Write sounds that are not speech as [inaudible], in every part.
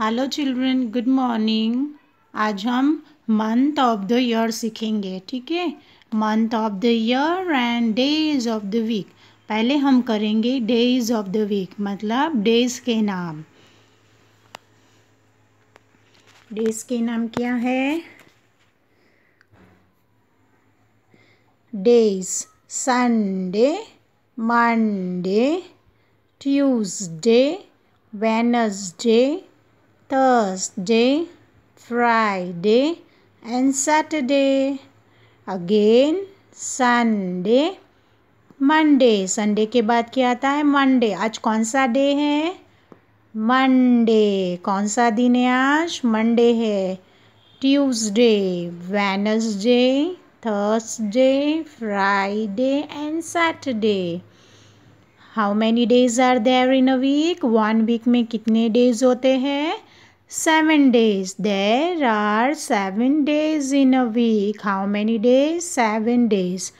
Hello children good morning आज हम month of the year सीखेंगे ठीक है month of the year and days of the week पहले हम करेंगे डेज ऑफ द वीक मतलब डेज के नाम डेज के नाम क्या है days Sunday Monday Tuesday Wednesday Thursday, Friday and Saturday. Again, Sunday, Monday. Sunday के बाद क्या आता है Monday. आज कौन सा डे है मंडे कौन सा दिन है आज मंडे है Tuesday, Wednesday, Thursday, Friday and Saturday how many days are there in a week one week में कितने डेज होते हैं seven days there are seven days in a week how many days seven days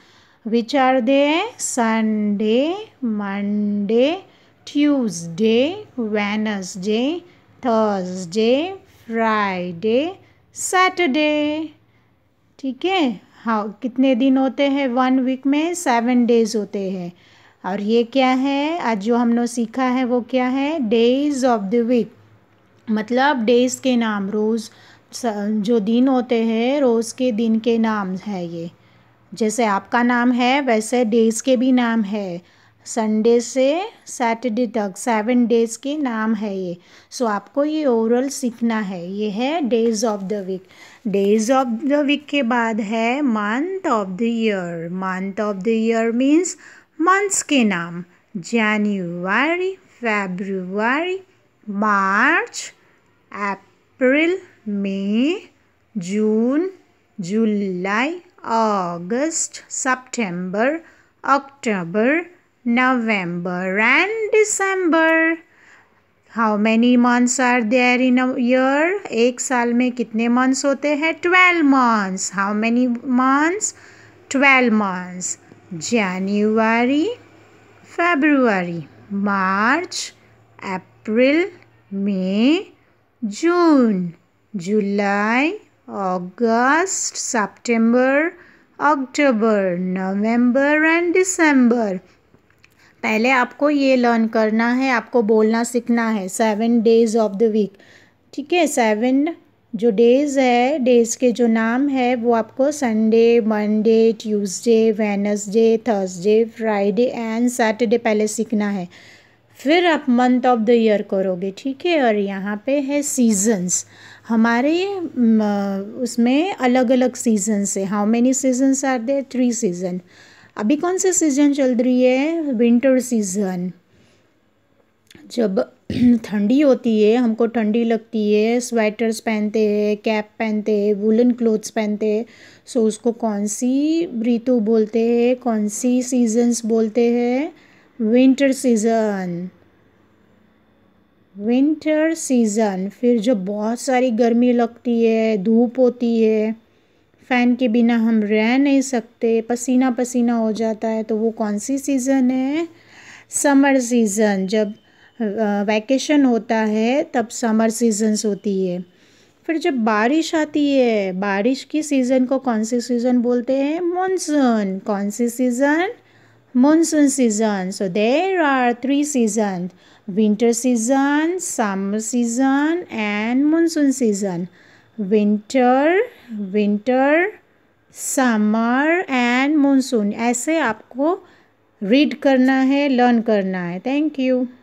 which are they sunday monday tuesday wednesday thursday friday saturday ठीक है हाँ कितने दिन होते हैं वन वीक में सेवन डेज होते हैं और ये क्या है आज जो हमने सीखा है वो क्या है डेज ऑफ द वीक मतलब डेज़ के नाम रोज़ जो दिन होते हैं रोज़ के दिन के नाम है ये जैसे आपका नाम है वैसे डेज़ के भी नाम है संडे से सैटरडे तक सेवन डेज़ के नाम है ये सो आपको ये ओवरऑल सीखना है ये है days of the week days of the week के बाद है month of the year month of the year means months के नाम January February March April May June July August September October November and December how many months are there in year एक साल में कितने months होते हैं twelve months how many months twelve months January February March April April May June July August September October November and December पहले आपको ये learn करना है आपको बोलना सीखना है seven days of the week ठीक है सेवन जो डेज़ है डेज़ के जो नाम है वो आपको Sunday Monday Tuesday Wednesday Thursday Friday and Saturday पहले सीखना है फिर आप मंथ ऑफ द ईयर करोगे ठीक है और यहाँ पे है सीजन्स हमारे उसमें अलग अलग सीजन्स है how many seasons are they three season अभी कौन से सीज़न चल रही है विंटर सीज़न जब [clears throat] ठंडी होती है हमको ठंडी लगती है स्वेटर्स पहनते हैं कैप पहनते हैं वुलन क्लोथ्स पहनते हैं सो उसको कौन सी ऋतु बोलते हैं कौन सी सीजन्स बोलते हैं विंटर सीज़न विंटर सीज़न फिर जब बहुत सारी गर्मी लगती है धूप होती है फ़ैन के बिना हम रह नहीं सकते पसीना पसीना हो जाता है तो वो कौन सी सीज़न है समर सीज़न जब वैकेशन होता है तब समर सीजन्स होती है फिर जब बारिश आती है बारिश की सीज़न को कौन सी सीज़न बोलते हैं मॉनसून कौन सी season monsoon season. So there are three seasons. Winter season, summer season and monsoon season. Winter, winter, summer and monsoon. ऐसे आपको read करना है learn करना है thank you